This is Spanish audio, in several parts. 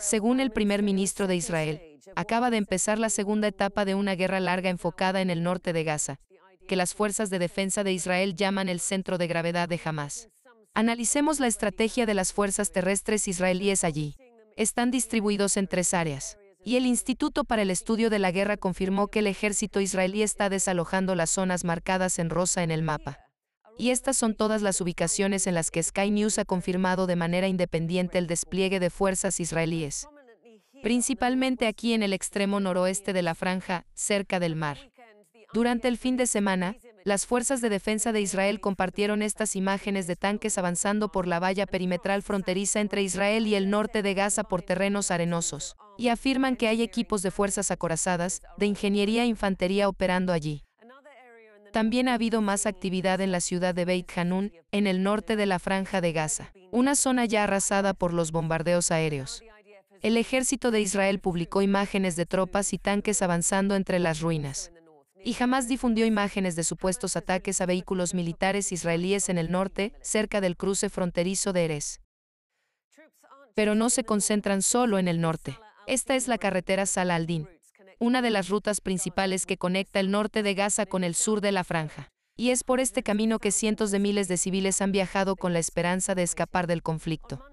Según el primer ministro de Israel, acaba de empezar la segunda etapa de una guerra larga enfocada en el norte de Gaza, que las fuerzas de defensa de Israel llaman el centro de gravedad de Hamas. Analicemos la estrategia de las fuerzas terrestres israelíes allí. Están distribuidos en tres áreas. Y el Instituto para el Estudio de la Guerra confirmó que el ejército israelí está desalojando las zonas marcadas en rosa en el mapa y estas son todas las ubicaciones en las que Sky News ha confirmado de manera independiente el despliegue de fuerzas israelíes, principalmente aquí en el extremo noroeste de la franja, cerca del mar. Durante el fin de semana, las fuerzas de defensa de Israel compartieron estas imágenes de tanques avanzando por la valla perimetral fronteriza entre Israel y el norte de Gaza por terrenos arenosos, y afirman que hay equipos de fuerzas acorazadas, de ingeniería e infantería operando allí. También ha habido más actividad en la ciudad de Beit Hanun, en el norte de la Franja de Gaza, una zona ya arrasada por los bombardeos aéreos. El ejército de Israel publicó imágenes de tropas y tanques avanzando entre las ruinas. Y jamás difundió imágenes de supuestos ataques a vehículos militares israelíes en el norte, cerca del cruce fronterizo de Erez. Pero no se concentran solo en el norte. Esta es la carretera Salah al-Din, una de las rutas principales que conecta el norte de Gaza con el sur de la franja. Y es por este camino que cientos de miles de civiles han viajado con la esperanza de escapar del conflicto.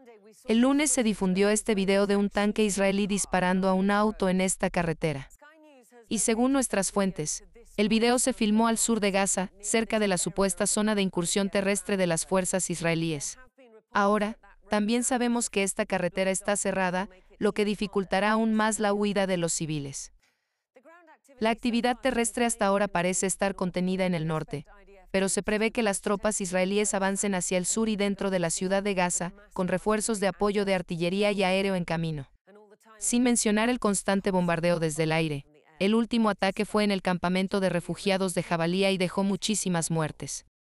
El lunes se difundió este video de un tanque israelí disparando a un auto en esta carretera. Y según nuestras fuentes, el video se filmó al sur de Gaza, cerca de la supuesta zona de incursión terrestre de las fuerzas israelíes. Ahora, también sabemos que esta carretera está cerrada, lo que dificultará aún más la huida de los civiles. La actividad terrestre hasta ahora parece estar contenida en el norte, pero se prevé que las tropas israelíes avancen hacia el sur y dentro de la ciudad de Gaza, con refuerzos de apoyo de artillería y aéreo en camino. Sin mencionar el constante bombardeo desde el aire, el último ataque fue en el campamento de refugiados de Jabalía y dejó muchísimas muertes.